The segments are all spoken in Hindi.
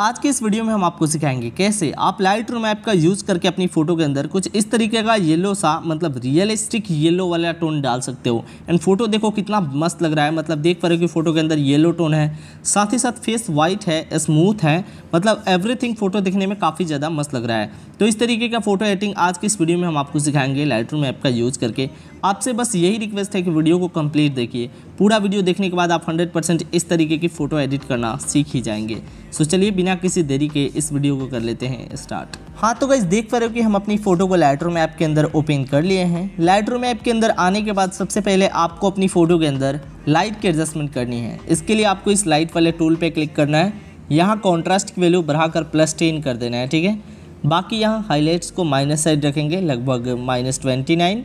आज के इस वीडियो में हम आपको सिखाएंगे कैसे आप लाइट रूम ऐप का यूज़ करके अपनी फ़ोटो के अंदर कुछ इस तरीके का येलो सा मतलब रियलिस्टिक येलो वाला टोन डाल सकते हो एंड फोटो देखो कितना मस्त लग रहा है मतलब देख पा रहे हो कि फ़ोटो के अंदर येलो टोन है साथ ही साथ फेस वाइट है स्मूथ है मतलब एवरीथिंग फ़ोटो दिखने में काफ़ी ज़्यादा मस्त लग रहा है तो इस तरीके का फ़ोटो एडिटिंग आज की इस वीडियो में हम आपको सिखाएंगे लाइट रूम ऐप का यूज़ करके आपसे बस यही रिक्वेस्ट है कि वीडियो को कंप्लीट देखिए पूरा वीडियो देखने के बाद आप 100% इस तरीके की फ़ोटो एडिट करना सीख ही जाएंगे सो चलिए बिना किसी देरी के इस वीडियो को कर लेते हैं स्टार्ट हाँ तो गाइज देख पा रहे हो कि हम अपनी फ़ोटो को लाइटरूम ऐप के अंदर ओपन कर लिए हैं लाइटरूम ऐप के अंदर आने के बाद सबसे पहले आपको अपनी फ़ोटो के अंदर लाइट की एडजस्टमेंट करनी है इसके लिए आपको इस लाइट वाले टूल पर क्लिक करना है यहाँ कॉन्ट्रास्ट की वैल्यू बढ़ाकर प्लस टेन कर देना है ठीक है बाकी यहाँ हाईलाइट्स को माइनस साइड रखेंगे लगभग minus twenty nine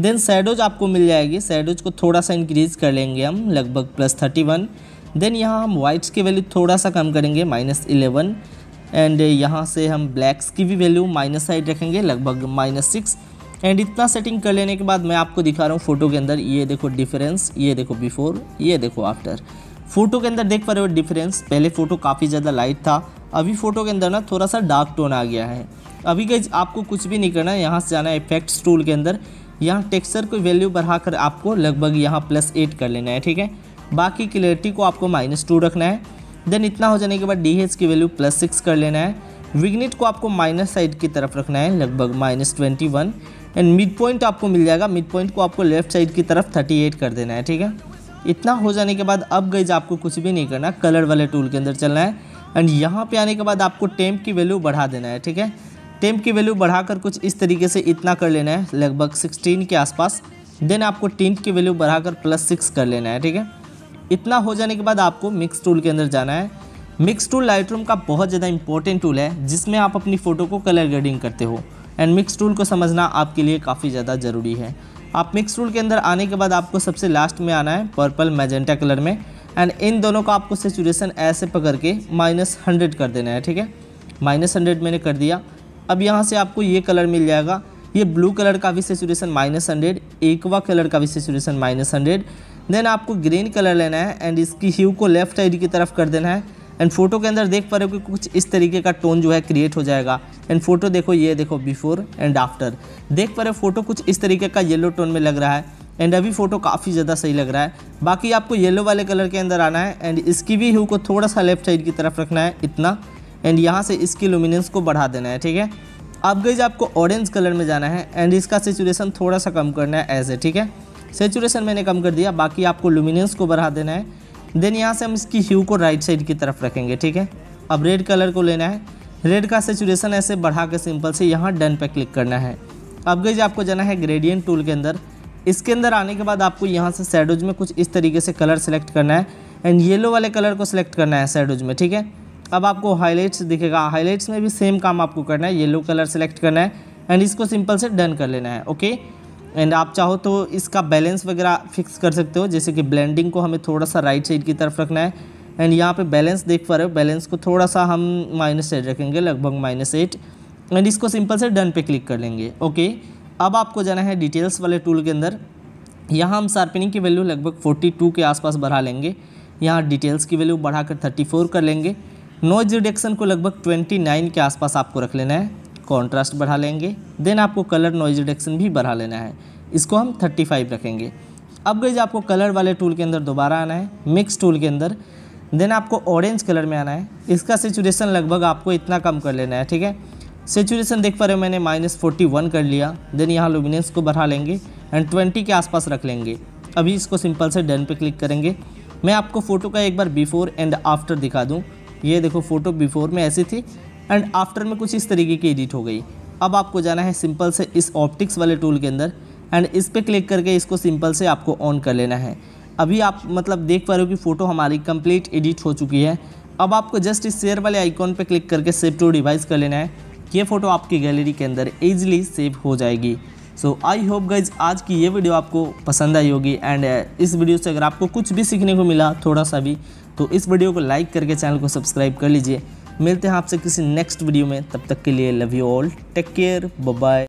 then shadows आपको मिल जाएगी सैडोज को थोड़ा सा इंक्रीज़ कर लेंगे हम लगभग प्लस थर्टी वन देन यहाँ हम वाइट्स की वैल्यू थोड़ा सा कम करेंगे माइनस इलेवन एंड यहाँ से हम ब्लैक्स की भी वैल्यू माइनस साइड रखेंगे लगभग माइनस सिक्स एंड इतना सेटिंग कर लेने के बाद मैं आपको दिखा रहा हूँ फ़ोटो के अंदर ये देखो डिफरेंस ये देखो बिफोर ये देखो आफ्टर फ़ोटो के अंदर देख पा रहे हो डिफरेंस पहले फ़ोटो काफ़ी ज़्यादा लाइट था अभी फ़ोटो के अंदर ना थोड़ा सा डार्क टोन आ गया है अभी कहीं आपको कुछ भी नहीं करना है यहाँ से जाना है इफेक्ट्स टूल के अंदर यहाँ टेक्सचर को वैल्यू बढ़ाकर आपको लगभग यहाँ प्लस एट कर लेना है ठीक है बाकी क्लियरिटी को आपको माइनस टू रखना है देन इतना हो जाने के बाद डी की वैल्यू प्लस सिक्स कर लेना है विग्निट को आपको माइनस साइड की तरफ रखना है लगभग minus twenty one and mid point आपको मिल जाएगा मिड पॉइंट को आपको लेफ्ट साइड की तरफ थर्टी एट कर देना है ठीक है इतना हो जाने के बाद अब गई आपको कुछ भी नहीं करना कलर वाले टूल के अंदर चलना है एंड यहाँ पर आने के बाद आपको टेम्प की वैल्यू बढ़ा देना है ठीक है टेम्प की वैल्यू बढ़ाकर कुछ इस तरीके से इतना कर लेना है लगभग सिक्सटीन के आसपास देन आपको टेंट की वैल्यू बढ़ाकर प्लस सिक्स कर लेना है ठीक है इतना हो जाने के बाद आपको मिक्स टूल के अंदर जाना है मिक्स टूल लाइट का बहुत ज़्यादा इंपॉर्टेंट टूल है जिसमें आप अपनी फ़ोटो को कलर ग्रेडिंग करते हो एंड मिक्स टूल को समझना आपके लिए काफ़ी ज़्यादा ज़रूरी है आप मिक्स टूल के अंदर आने के बाद आपको सबसे लास्ट में आना है पर्पल मैजेंटा कलर में एंड इन दोनों को आपको सेचुरेशन ऐसे पकड़ के माइनस हंड्रेड कर देना है ठीक है माइनस हंड्रेड मैंने कर दिया अब यहाँ से आपको ये कलर मिल जाएगा ये ब्लू कलर का भी saturation minus hundred aqua colour का भी सेचुरेशन माइनस हंड्रेड देन आपको ग्रीन कलर लेना है एंड इसकी ह्यू को लेफ्ट साइड की तरफ कर देना है एंड फोटो के अंदर देख पा रहे हो कि कुछ इस तरीके का टोन जो है क्रिएट हो जाएगा एंड फोटो देखो ये देखो बिफोर एंड आफ्टर देख पा रहे हो फोटो कुछ इस तरीके का येलो टोन में लग रहा है एंड अभी फोटो काफ़ी ज़्यादा सही लग रहा है बाकी आपको येलो वाले कलर के अंदर आना है एंड इसकी भी ह्यू को थोड़ा सा लेफ्ट साइड की तरफ रखना है इतना एंड यहाँ से इसकी लुमिनेंस को बढ़ा देना है ठीक है अब गई आपको ऑरेंज कलर में जाना है एंड इसका सेचुरेशन थोड़ा सा कम करना है एज ए ठीक है सेचुरेशन मैंने कम कर दिया बाकी आपको लुमिनेंस को बढ़ा देना है देन यहाँ से हम इसकी ह्यू को राइट साइड की तरफ रखेंगे ठीक है अब रेड कलर को लेना है रेड का सेचुरेशन ऐसे बढ़ा के सिंपल से यहाँ डन पे क्लिक करना है अब गई आपको जाना है ग्रेडियंट टूल के अंदर इसके अंदर आने के बाद आपको यहाँ से सैडोज में कुछ इस तरीके से कलर सेलेक्ट करना है एंड येलो वाले कलर को सिलेक्ट करना है सैडोज में ठीक है अब आपको हाईलाइट्स दिखेगा हाईलाइट्स में भी सेम काम आपको करना है येलो कलर सेलेक्ट करना है एंड इसको सिंपल से डन कर लेना है ओके एंड आप चाहो तो इसका बैलेंस वगैरह फिक्स कर सकते हो जैसे कि ब्लेंडिंग को हमें थोड़ा सा राइट साइड की तरफ रखना है एंड यहाँ पे बैलेंस देख पा रहे हो बैलेंस को थोड़ा सा हम माइनस एट रखेंगे लगभग माइनस एट एंड इसको सिंपल से डन पे क्लिक कर लेंगे ओके अब आपको जाना है डिटेल्स वाले टूल के अंदर यहाँ हम शार्पनिंग की वैल्यू लगभग 42 के आसपास बढ़ा लेंगे यहाँ डिटेल्स की वैल्यू बढ़ाकर 34 कर लेंगे नॉइज रिडक्शन को लगभग 29 के आसपास आपको रख लेना है कॉन्ट्रास्ट बढ़ा लेंगे देन आपको कलर नॉइज रिडक्शन भी बढ़ा लेना है इसको हम 35 रखेंगे अब गई आपको कलर वाले टूल के अंदर दोबारा आना है मिक्स टूल के अंदर देन आपको ऑरेंज कलर में आना है इसका सेचुरेशन लगभग आपको इतना कम कर लेना है ठीक है सेचुरेशन देख पा रहे हो मैंने माइनस फोर्टी वन कर लिया देन यहाँ लुमिनेंस को बढ़ा लेंगे एंड ट्वेंटी के आसपास रख लेंगे अभी इसको सिंपल से डन पे क्लिक करेंगे मैं आपको फ़ोटो का एक बार बिफोर एंड आफ्टर दिखा दूँ ये देखो फ़ोटो बिफोर में ऐसी थी एंड आफ्टर में कुछ इस तरीके की एडिट हो गई अब आपको जाना है सिंपल से इस ऑप्टिक्स वाले टूल के अंदर एंड इस पर क्लिक करके इसको सिंपल से आपको ऑन कर लेना है अभी आप मतलब देख पा रहे हो कि फ़ोटो हमारी कंप्लीट एडिट हो चुकी है अब आपको जस्ट इस शेयर वाले आइकॉन पर क्लिक करके सेव टू डिवाइस कर लेना है ये फ़ोटो आपकी गैलरी के अंदर ईजिली सेव हो जाएगी सो आई होप गाइज आज की ये वीडियो आपको पसंद आई होगी एंड uh, इस वीडियो से अगर आपको कुछ भी सीखने को मिला थोड़ा सा भी तो इस वीडियो को लाइक करके चैनल को सब्सक्राइब कर लीजिए मिलते हैं आपसे किसी नेक्स्ट वीडियो में तब तक के लिए love you all take care bye